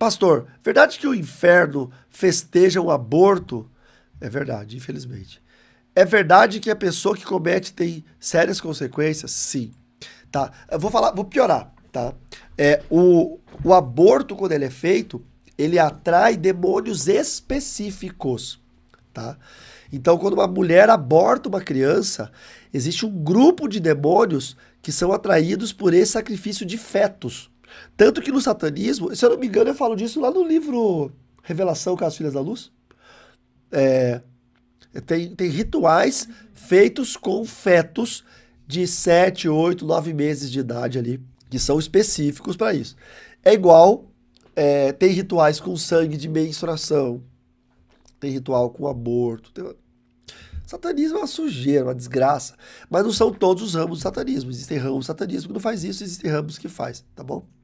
Pastor, verdade que o inferno festeja o aborto? É verdade, infelizmente. É verdade que a pessoa que comete tem sérias consequências? Sim. Tá? Eu vou falar, vou piorar, tá? É, o, o aborto, quando ele é feito, ele atrai demônios específicos, tá? Então, quando uma mulher aborta uma criança, existe um grupo de demônios que são atraídos por esse sacrifício de fetos. Tanto que no satanismo, se eu não me engano, eu falo disso lá no livro Revelação com as Filhas da Luz. É, tem, tem rituais feitos com fetos de 7, 8, 9 meses de idade ali, que são específicos para isso. É igual, é, tem rituais com sangue de menstruação, tem ritual com aborto. Tem... Satanismo é uma sujeira, uma desgraça. Mas não são todos os ramos do satanismo. Existem ramos do satanismo que não faz isso, existem ramos que faz, tá bom?